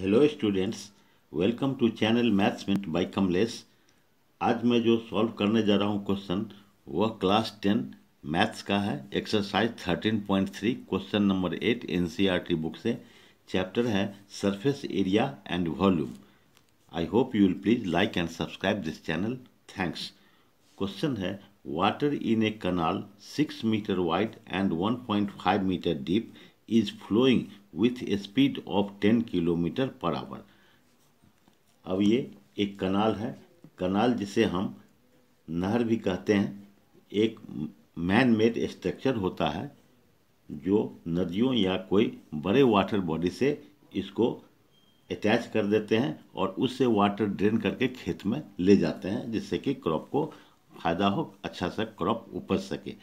hello students welcome to channel maths minute by Kamlesh आज मैं जो सॉल्व करने जा रहा हूँ क्वेश्चन वह क्लास टेन मैथ्स का है exercise thirteen point three question number eight NCERT book से चैप्टर है surface area and volume I hope you will please like and subscribe this channel thanks question है water in a canal six metre wide and one point five metre deep is flowing with a speed of 10 kilometre per hour अब ये एक कनाल है कनाल जिसे हम नहर भी कहते हैं एक मैन मेड स्ट्रक्चर होता है जो नदियों या कोई बड़े वाटर बॉडी से इसको अटैच कर देते हैं और उससे वाटर ड्रेन करके खेत में ले जाते हैं जिससे कि क्रॉप को फ़ायदा हो अच्छा सा क्रॉप उपज सके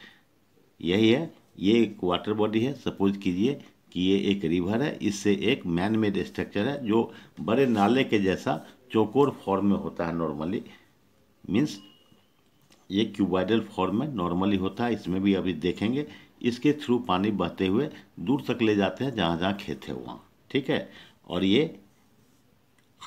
यही है ये एक वाटर बॉडी है सपोज कीजिए कि ये एक रिवर है इससे एक मैन मेड स्ट्रक्चर है जो बड़े नाले के जैसा चौकोर फॉर्म में होता है नॉर्मली मीन्स ये क्यूबाइडल फॉर्म में नॉर्मली होता है इसमें भी अभी देखेंगे इसके थ्रू पानी बहते हुए दूर तक ले जाते हैं जहाँ जहाँ खेत है वहाँ ठीक है और ये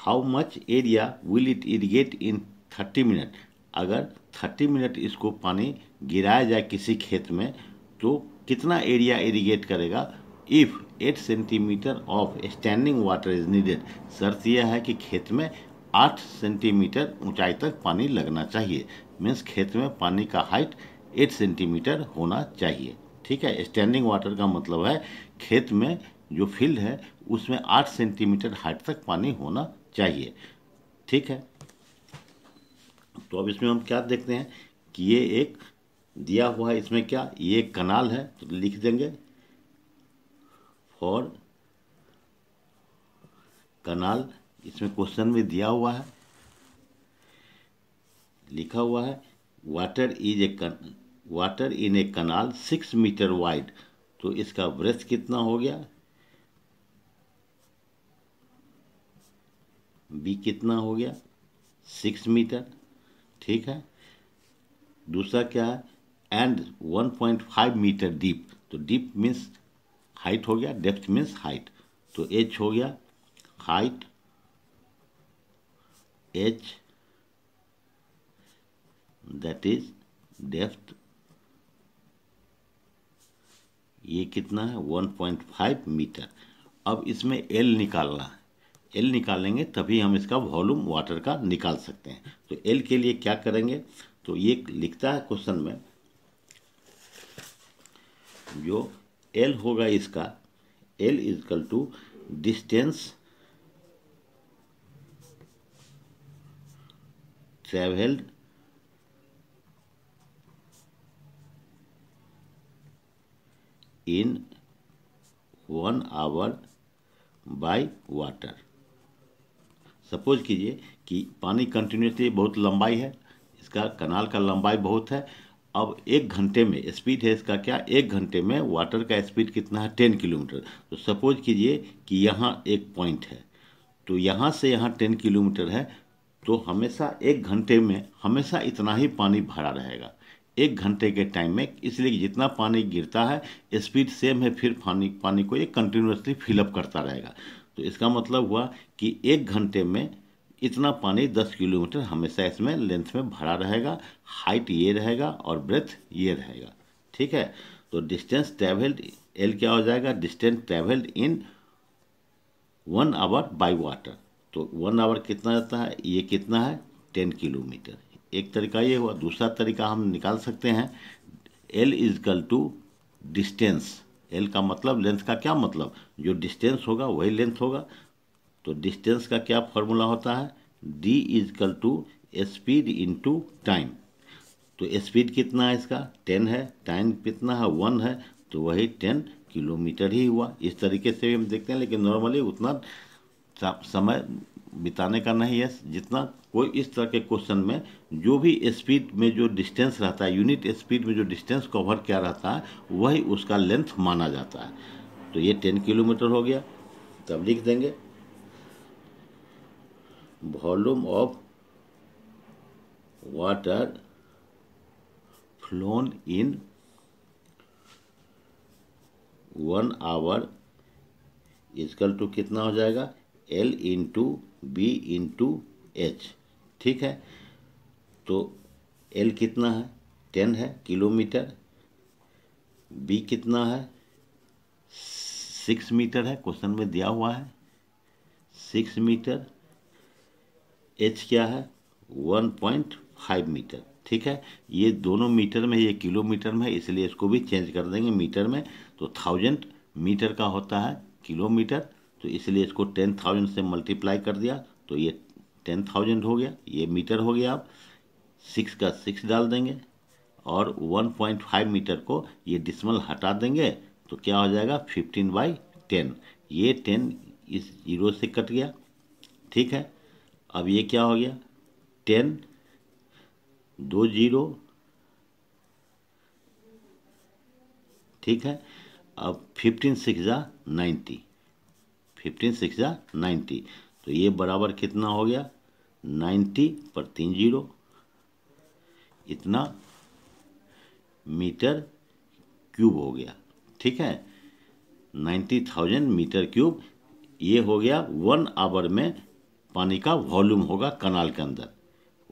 how much area will it irrigate in thirty minute अगर थर्टी मिनट इसको पानी गिराया जाए किसी खेत में तो कितना एरिया इरीगेट करेगा if eight centimetre of standing water is needed शर्त यह है कि खेत में आठ सेंटीमीटर ऊंचाई तक पानी लगना चाहिए मीन्स खेत में पानी का हाइट एट सेंटीमीटर होना चाहिए ठीक है स्टैंडिंग वाटर का मतलब है खेत में जो फील्ड है उसमें आठ सेंटीमीटर हाइट तक पानी होना चाहिए ठीक है तो अब इसमें हम क्या देखते हैं कि ये एक दिया हुआ है इसमें क्या ये कनाल है तो लिख देंगे फॉर कनाल इसमें क्वेश्चन में दिया हुआ है लिखा हुआ है water is a can water in a canal six metre wide तो इसका ब्रेथ कितना हो गया बी कितना हो गया सिक्स मीटर ठीक है दूसरा क्या है एंड 1.5 मीटर डीप तो डीप मीन्स हाइट हो गया डेप्थ मीन्स हाइट तो एच हो गया height h that is depth ये कितना है 1.5 मीटर अब इसमें एल निकालना है एल निकालेंगे तभी हम इसका वॉल्यूम वाटर का निकाल सकते हैं तो एल के लिए क्या करेंगे तो ये लिखता है क्वेश्चन में जो एल होगा इसका l equal to distance travelled in one hour by water suppose कीजिए कि पानी कंटिन्यूसली बहुत लंबाई है इसका कनाल का लंबाई बहुत है अब एक घंटे में स्पीड है इसका क्या एक घंटे में वाटर का स्पीड कितना है टेन किलोमीटर तो सपोज कीजिए कि यहाँ एक पॉइंट है तो यहाँ से यहाँ टेन किलोमीटर है तो हमेशा एक घंटे में हमेशा इतना ही पानी भरा रहेगा एक घंटे के टाइम में इसलिए जितना पानी गिरता है स्पीड सेम है फिर पानी पानी को ये कंटिन्यूसली फिलअप करता रहेगा तो इसका मतलब हुआ कि एक घंटे में इतना पानी 10 किलोमीटर हमेशा इसमें लेंथ में भरा रहेगा हाइट ये रहेगा और ब्रेथ ये रहेगा ठीक है तो डिस्टेंस ट्रेवल्ड एल क्या हो जाएगा distance travelled in one hour by water तो वन आवर कितना रहता है ये कितना है टेन किलोमीटर एक तरीका ये हुआ दूसरा तरीका हम निकाल सकते हैं l equal to distance l का मतलब लेंथ का क्या मतलब जो डिस्टेंस होगा वही लेंथ होगा तो डिस्टेंस का क्या फॉर्मूला होता है d equal to speed to time तो स्पीड कितना है इसका टेन है टाइम कितना है वन है तो वही टेन किलोमीटर ही हुआ इस तरीके से भी हम देखते हैं लेकिन नॉर्मली उतना समय बिताने का नहीं है जितना कोई इस तरह के क्वेश्चन में जो भी स्पीड में जो डिस्टेंस रहता है यूनिट स्पीड में जो डिस्टेंस कवर क्या रहता है वही उसका लेंथ माना जाता है तो ये टेन किलोमीटर हो गया तब लिख देंगे volume of water flown in one hour equal to कितना हो जाएगा l into b into h ठीक है तो एल कितना है टेन है किलोमीटर बी कितना है सिक्स मीटर है क्वेश्चन में दिया हुआ है सिक्स मीटर एच क्या है वन पॉइंट फाइव मीटर ठीक है ये दोनों मीटर में ये किलोमीटर में इसलिए इसको भी चेंज कर देंगे मीटर में तो थाउजेंड मीटर का होता है किलोमीटर तो इसलिए इसको टेन थाउजेंड से मल्टीप्लाई कर दिया तो ये टेन थाउजेंड हो गया ये मीटर हो गया आप सिक्स का सिक्स डाल देंगे और वन पॉइंट फाइव मीटर को ये डिसमल हटा देंगे तो क्या हो जाएगा फिफ्टीन बाई टेन ये टेन इस जीरो से कट गया ठीक है अब ये क्या हो गया टेन दो जीरो ठीक है अब फिफ्टीन सिक्स जा नाइन्टी फिफ्टीन सिक्स जा नाइन्टी तो ये बराबर कितना हो गया नाइन्टी पर तीन जीरो इतना मीटर क्यूब हो गया ठीक है नाइन्टी थाउजेंड मीटर क्यूब ये हो गया वन आवर में पानी का वॉल्यूम होगा कनाल के अंदर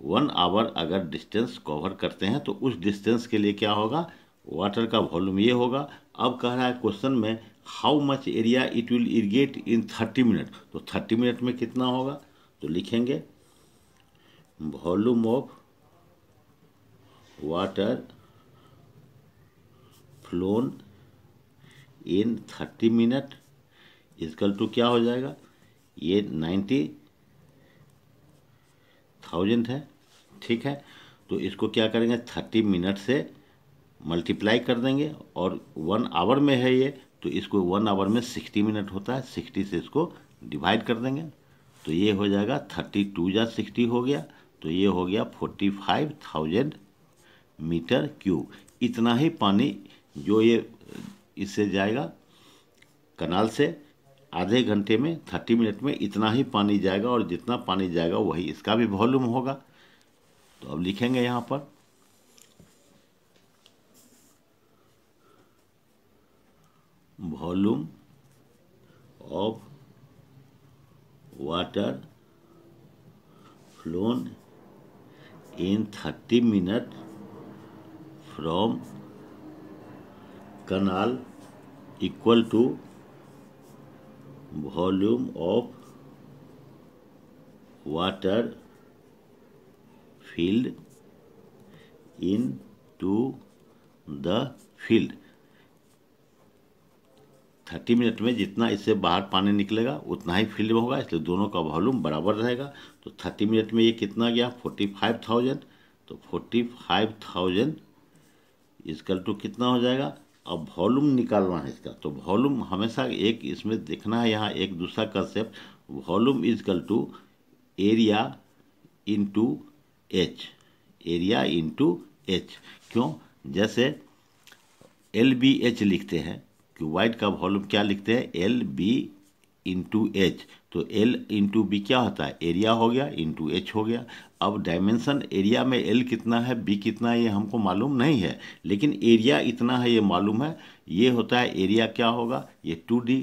वन आवर अगर डिस्टेंस कवर करते हैं तो उस डिस्टेंस के लिए क्या होगा वाटर का वॉल्यूम ये होगा अब कह रहा है क्वेश्चन में how much area it will irrigate in thirty minute तो थर्टी मिनट में कितना होगा तो लिखेंगे volume of water flown in thirty minute equal to क्या हो जाएगा ये नाइन्टी थाउजेंड है ठीक है तो इसको क्या करेंगे थर्टी मिनट से मल्टीप्लाई कर देंगे और वन आवर में है ये तो इसको वन आवर में सिक्सटी मिनट होता है सिक्सटी से इसको डिवाइड कर देंगे तो ये हो जाएगा थर्टी टू या सिक्सटी हो गया तो ये हो गया forty five thousand metre cube इतना ही पानी जो ये इससे जाएगा कनाल से आधे घंटे में थर्टी मिनट में इतना ही पानी जाएगा और जितना पानी जाएगा वही इसका भी वॉल्यूम होगा तो अब लिखेंगे यहाँ पर volume of water flown in thirty minute from canal equal to volume of water filled into the field thirty minute में जितना इससे बाहर पानी निकलेगा उतना ही फील्ड में होगा इसलिए दोनों का वॉल्यूम बराबर रहेगा तो थर्टी मिनट में ये कितना गया फोर्टी फाइव थाउजेंड तो forty five thousand equal to कितना हो जाएगा अब वॉल्यूम निकालना है इसका तो वॉल्यूम हमेशा एक इसमें देखना है यहाँ एक दूसरा concept volume is equal to area into H area into H क्यों जैसे एल बी एच लिखते हैं कि वाइट का वॉल्यूम क्या लिखते हैं एल बी इंटू एच तो एल इंटू बी क्या होता है एरिया हो गया इंटू एच हो गया अब डायमेंशन एरिया में एल कितना है बी कितना है ये हमको मालूम नहीं है लेकिन एरिया इतना है ये मालूम है ये होता है एरिया क्या होगा ये टू डी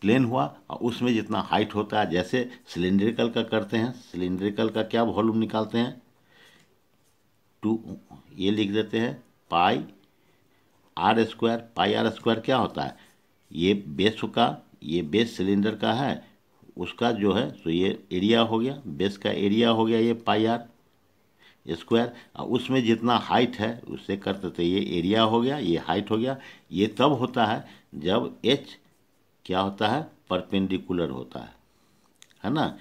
प्लेन हुआ और उसमें जितना हाइट होता है जैसे सिलेंड्रिकल का करते हैं सिलेंड्रिकल का क्या वॉल्यूम निकालते हैं टू ये लिख देते हैं pi R square pi R square क्या होता है ये बेस का ये बेस सिलेंडर का है उसका जो है तो ये एरिया हो गया बेस का एरिया हो गया ये पाई आर स्क्वायर और उसमें जितना हाइट है उससे करते थे ये एरिया हो गया ये हाइट हो गया ये तब होता है जब एच क्या होता है परपेंडिकुलर होता है है ना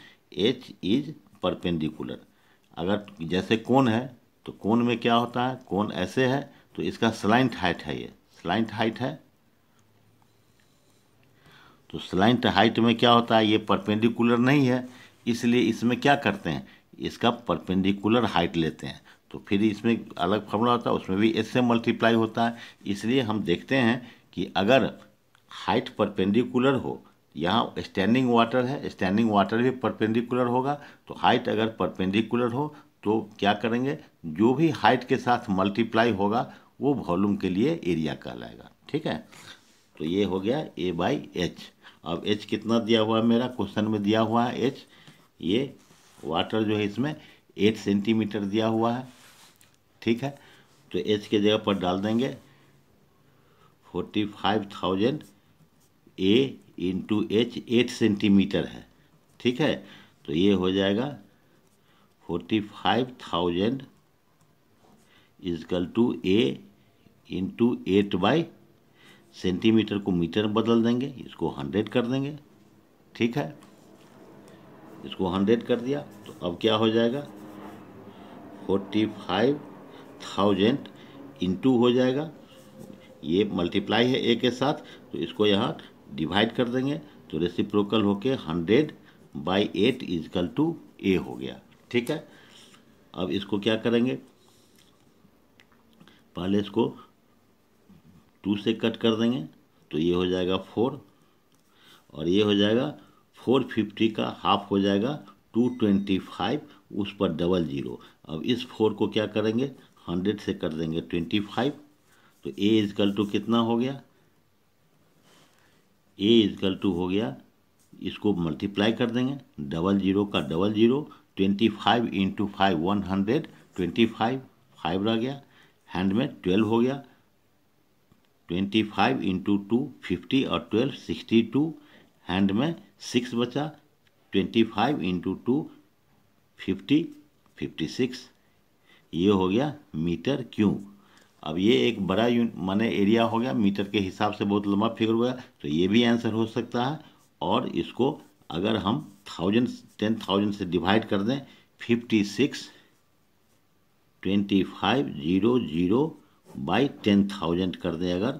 एच इज परपेंडिकुलर अगर जैसे कौन है तो कौन में क्या होता है कौन ऐसे है तो इसका स्लाइंट हाइट है ये स्लाइंट हाइट है तो स्लाइंट हाइट में क्या होता है ये परपेंडिकुलर नहीं है इसलिए इसमें क्या करते हैं इसका परपेंडिकुलर हाइट लेते हैं तो फिर इसमें अलग फॉर्मूला होता है उसमें भी एस से मल्टीप्लाई होता है इसलिए हम देखते हैं कि अगर हाइट परपेंडिकुलर हो यहाँ स्टैंडिंग वाटर है स्टैंडिंग वाटर भी परपेंडिकुलर होगा तो हाइट अगर परपेंडिकुलर हो तो क्या करेंगे जो भी हाइट के साथ मल्टीप्लाई होगा वो वॉल्यूम के लिए एरिया कहलाएगा ठीक है तो ये हो गया ए बाई एच अब एच कितना दिया हुआ है मेरा क्वेश्चन में दिया हुआ है एच ये वाटर जो है इसमें एट सेंटीमीटर दिया हुआ है ठीक है तो एच के जगह पर डाल देंगे forty five thousand A into H eight centimetre है ठीक है तो ये हो जाएगा forty five thousand is equal to A into eight by centimetre को मीटर बदल देंगे इसको हंड्रेड कर देंगे ठीक है इसको हंड्रेड कर दिया तो अब क्या हो जाएगा फोर्टी फाइव थाउजेंड इंटू हो जाएगा ये मल्टीप्लाई है ए के साथ तो इसको यहाँ डिवाइड कर देंगे तो रेसिप्रोकल होके hundred by eight is equal to A हो गया ठीक है अब इसको क्या करेंगे पहले इसको टू से कट कर देंगे तो ये हो जाएगा फोर और ये हो जाएगा फोर फिफ्टी का हाफ हो जाएगा टू ट्वेंटी फाइव उस पर डबल ज़ीरो अब इस फोर को क्या करेंगे हंड्रेड से कर देंगे ट्वेंटी फाइव तो ए इजकल टू कितना हो गया ए इजकल टू हो गया इसको मल्टीप्लाई कर देंगे डबल जीरो का double zero twenty five into five one hundred twenty five five रह गया हैंड में ट्वेल्व हो गया twenty five into two fifty और ट्वेल्व सिक्सटी टू हैंड में सिक्स बचा twenty five into two fifty fifty six ये हो गया मीटर क्यों अब ये एक बड़ा माने एरिया हो गया मीटर के हिसाब से बहुत लंबा फिगर गया तो ये भी आंसर हो सकता है और इसको अगर हम थाउजेंड टेन थाउजेंड से डिवाइड कर दें fifty six twenty five zero zero by ten thousand कर दें अगर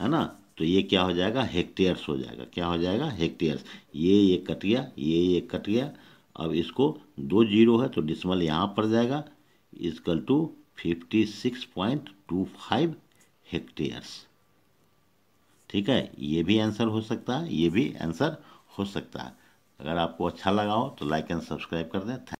है ना तो ये क्या हो जाएगा हेक्टेयर्स हो जाएगा क्या हो जाएगा हेक्टेयर्स ये ये कट गया ये ये कट गया अब इसको दो जीरो है तो डिसमल यहाँ पर जाएगा is equal to fifty six point two five hectares ठीक है ये भी आंसर हो सकता है ये भी आंसर हो सकता है अगर आपको अच्छा लगा हो तो लाइक एंड सब्सक्राइब कर दें